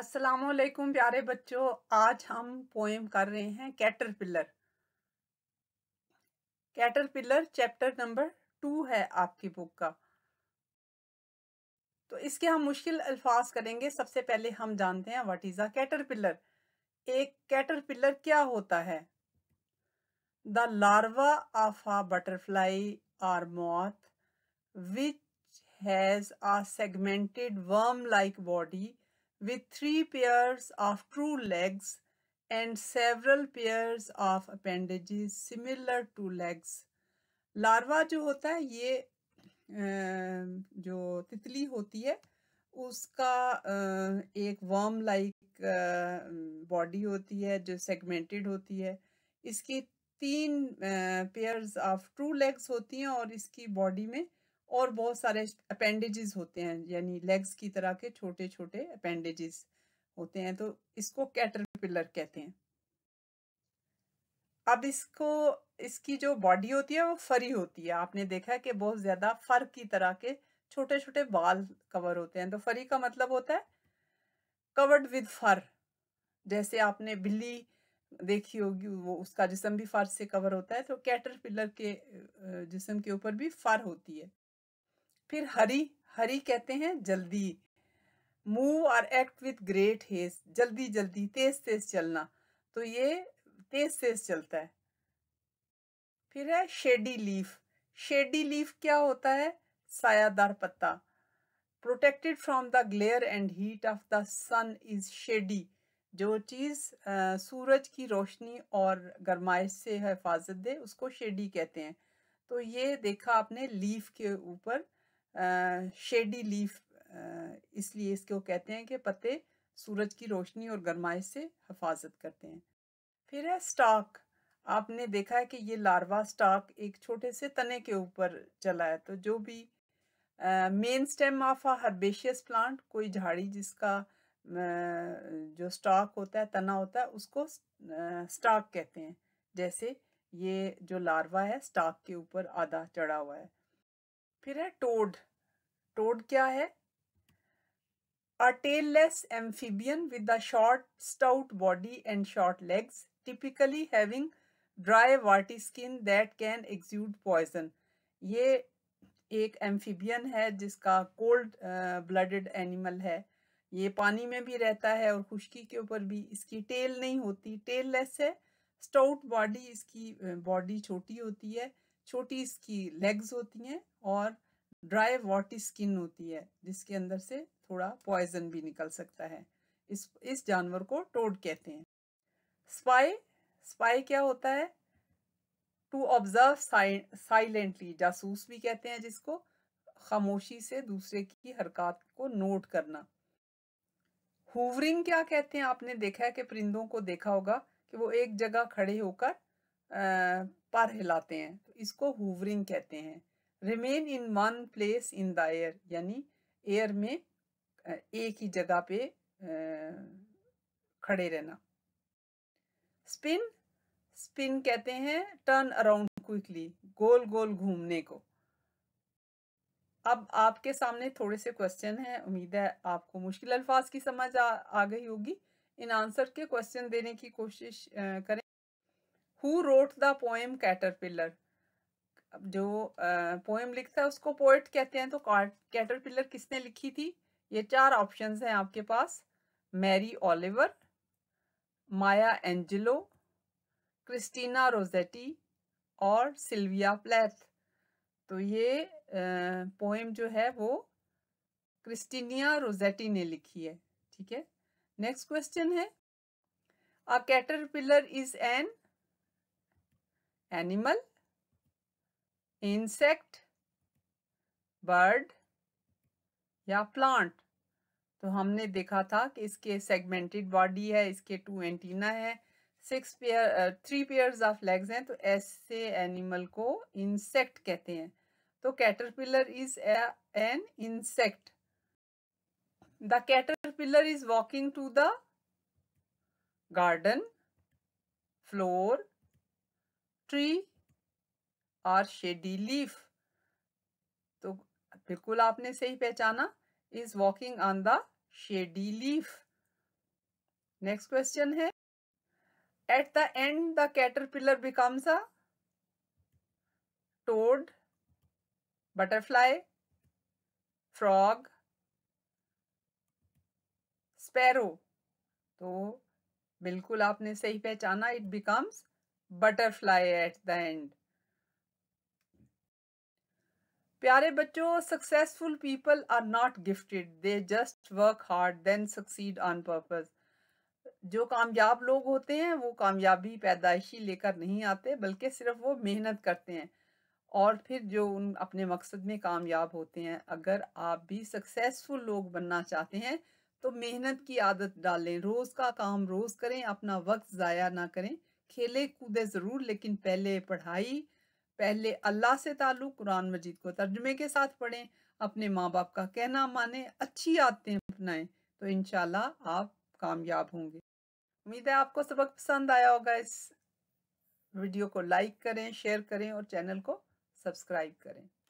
असलकुम प्यारे बच्चों आज हम पोएम कर रहे हैं caterpillar caterpillar chapter number two है आपकी बुक का तो इसके हम मुश्किल अल्फाज करेंगे सबसे पहले हम जानते हैं व्हाट इज़ अ कैटरपिलर एक कैटरपिलर क्या होता है the larva of a butterfly or moth which has a segmented worm like body with three pairs of true legs and several pairs of appendages similar to legs. Larva जो होता है ये जो तितली होती है उसका एक वर्म लाइक बॉडी होती है जो सेगमेंटेड होती है इसकी तीन पेयर्स ऑफ ट्रू लेग्स होती हैं और इसकी बॉडी में और बहुत सारे अपेंडेजेस होते हैं यानी लेग्स की तरह के छोटे छोटे अपेंडेजेस होते हैं तो इसको कैटरपिलर कहते हैं अब इसको इसकी जो बॉडी होती है वो फरी होती है आपने देखा है कि बहुत ज़्यादा फर की तरह के छोटे छोटे बाल कवर होते हैं तो फरी का मतलब होता है कवर्ड विद फर जैसे आपने बिल्ली देखी होगी वो उसका जिसम भी फर से कवर होता है तो कैटरपिलर के जिसम के ऊपर भी फर होती है फिर हरी हरी कहते हैं जल्दी मूव और एक्ट विथ ग्रेट हेस जल्दी जल्दी तेज तेज चलना तो ये तेज तेज चलता है फिर है शेडी लीफ शेडी लीफ क्या होता है सायादार पत्ता protected from the glare and heat of the sun is shady जो चीज़ सूरज की रोशनी और गर्माइश से हिफाजत दे उसको शेडी कहते हैं तो ये देखा आपने लीफ के ऊपर शेडी लीफ इसलिए इसको कहते हैं कि पत्ते सूरज की रोशनी और गर्माइश से हफाजत करते हैं फिर है स्टाक आपने देखा है कि ये लार्वा स्टाक एक छोटे से तने के ऊपर चला है तो जो भी main stem of a herbaceous plant कोई झाड़ी जिसका जो स्टॉक होता है तना होता है उसको स्टाक कहते हैं जैसे ये जो लार्वा है स्टाक के ऊपर आधा चढ़ा हुआ है फिर है टोड टोड क्या है a tailless amphibian with a short stout body and short legs typically having dry warty skin that can exude poison ये एक एम्फीबियन है जिसका कोल्ड ब्लडेड एनिमल है ये पानी में भी रहता है और खुश्की के ऊपर भी इसकी टेल नहीं होती टेल लेस है स्टाउट बॉडी इसकी बॉडी छोटी होती है छोटी इसकी लेग्स होती हैं और ड्राई वॉटी स्किन होती है जिसके अंदर से थोड़ा पॉइजन भी निकल सकता है इस इस जानवर को टोड कहते हैं स्पाई स्पाई क्या होता है टू ऑब्जर्व साइलेंटली जासूस भी कहते हैं जिसको खामोशी से दूसरे की हरकत को नोट करना हुवरिंग क्या कहते हैं आपने देखा है कि परिंदों को देखा होगा कि वो एक जगह खड़े होकर पर हिलाते हैं तो इसको हुवरिंग कहते हैं remain in one place in the air यानी एयर में एक ही जगह पे खड़े रहना स्पिन स्पिन कहते हैं टर्न अराउंड क्विकली गोल गोल घूमने को अब आपके सामने थोड़े से क्वेश्चन हैं उम्मीद है आपको मुश्किल अल्फाज की समझ आ, आ गई होगी इन आंसर के क्वेश्चन देने की कोशिश करें who wrote the poem caterpillar जो पोएम लिखता है उसको पोएट कहते हैं तो कैटरपिलर किसने लिखी थी ये चार ऑप्शंस हैं आपके पास Mary Oliver Maya Angelou Christina Rossetti और सिल्विया प्लेथ तो ये पोएम जो है वो क्रिस्टीनिया रोजेटी ने लिखी है ठीक है नेक्स्ट क्वेश्चन है a caterpillar is an animal insect bird या प्लांट तो हमने देखा था कि इसके सेगमेंटेड बॉडी है इसके टू एंटीना है six pair three pairs of legs हैं तो ऐसे एनिमल को इंसेक्ट कहते हैं तो caterpillar is an insect the caterpillar is walking to the garden floor tree और शेडी लीफ तो बिल्कुल आपने सही पहचाना is walking on the shady leaf next question है at the end the caterpillar becomes a toad butterfly frog sparrow तो बिल्कुल आपने सही पहचाना it becomes butterfly at the end प्यारे बच्चों successful people are not gifted they just work hard then succeed on purpose जो कामयाब लोग होते हैं वो कामयाबी पैदाइशी लेकर नहीं आते बल्कि सिर्फ वो मेहनत करते हैं और फिर जो उन अपने मकसद में कामयाब होते हैं अगर आप भी सक्सेसफुल लोग बनना चाहते हैं तो मेहनत की आदत डालें रोज़ का काम रोज़ करें अपना वक्त ज़ाया ना करें खेले कूदे ज़रूर लेकिन पहले पढ़ाई पहले अल्लाह से ताल्लुक़ कुरान मजीद को तर्जमे के साथ पढ़ें अपने माँ बाप का कहना माने अच्छी आदतें अपनाएं तो इन आप कामयाब होंगे उम्मीद है आपको सबक पसंद आया होगा इस वीडियो को लाइक करें शेयर करें और चैनल को सब्सक्राइब करें